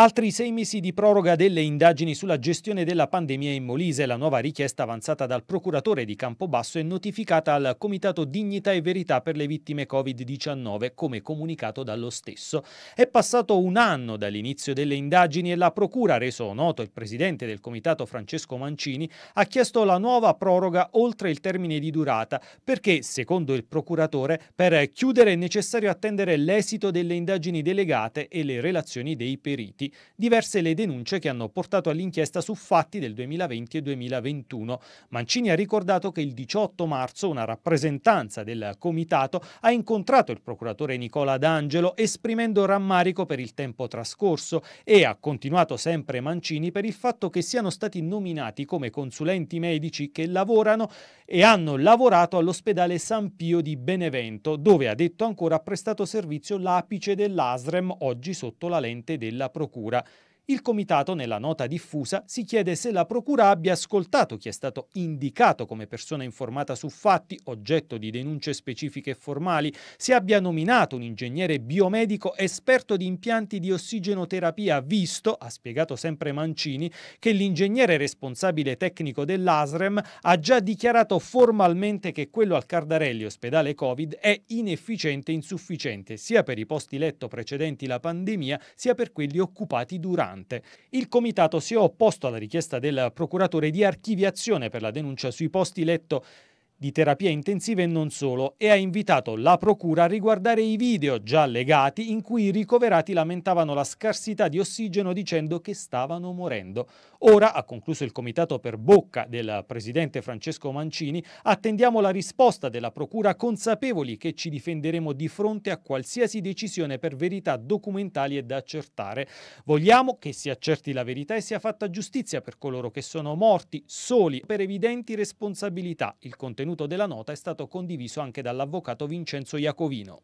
Altri sei mesi di proroga delle indagini sulla gestione della pandemia in Molise. La nuova richiesta avanzata dal procuratore di Campobasso è notificata al Comitato Dignità e Verità per le vittime Covid-19, come comunicato dallo stesso. È passato un anno dall'inizio delle indagini e la procura, reso noto il presidente del comitato Francesco Mancini, ha chiesto la nuova proroga oltre il termine di durata perché, secondo il procuratore, per chiudere è necessario attendere l'esito delle indagini delegate e le relazioni dei periti diverse le denunce che hanno portato all'inchiesta su fatti del 2020 e 2021. Mancini ha ricordato che il 18 marzo una rappresentanza del comitato ha incontrato il procuratore Nicola D'Angelo esprimendo rammarico per il tempo trascorso e ha continuato sempre Mancini per il fatto che siano stati nominati come consulenti medici che lavorano e hanno lavorato all'ospedale San Pio di Benevento, dove ha detto ancora ha prestato servizio l'apice dell'ASREM oggi sotto la lente della procura cura il comitato, nella nota diffusa, si chiede se la Procura abbia ascoltato chi è stato indicato come persona informata su fatti oggetto di denunce specifiche e formali, se abbia nominato un ingegnere biomedico esperto di impianti di ossigenoterapia, visto, ha spiegato sempre Mancini, che l'ingegnere responsabile tecnico dell'ASREM ha già dichiarato formalmente che quello al Cardarelli ospedale Covid è inefficiente e insufficiente sia per i posti letto precedenti la pandemia sia per quelli occupati durante importante. Il comitato si è opposto alla richiesta del procuratore di archiviazione per la denuncia sui posti letto di terapia intensiva e non solo, e ha invitato la Procura a riguardare i video già legati in cui i ricoverati lamentavano la scarsità di ossigeno dicendo che stavano morendo. Ora, ha concluso il comitato per bocca del presidente Francesco Mancini, attendiamo la risposta della Procura consapevoli che ci difenderemo di fronte a qualsiasi decisione per verità documentali e da accertare. Vogliamo che si accerti la verità e sia fatta giustizia per coloro che sono morti soli per evidenti responsabilità. Il contenuto contenuto della nota è stato condiviso anche dall'avvocato Vincenzo Iacovino.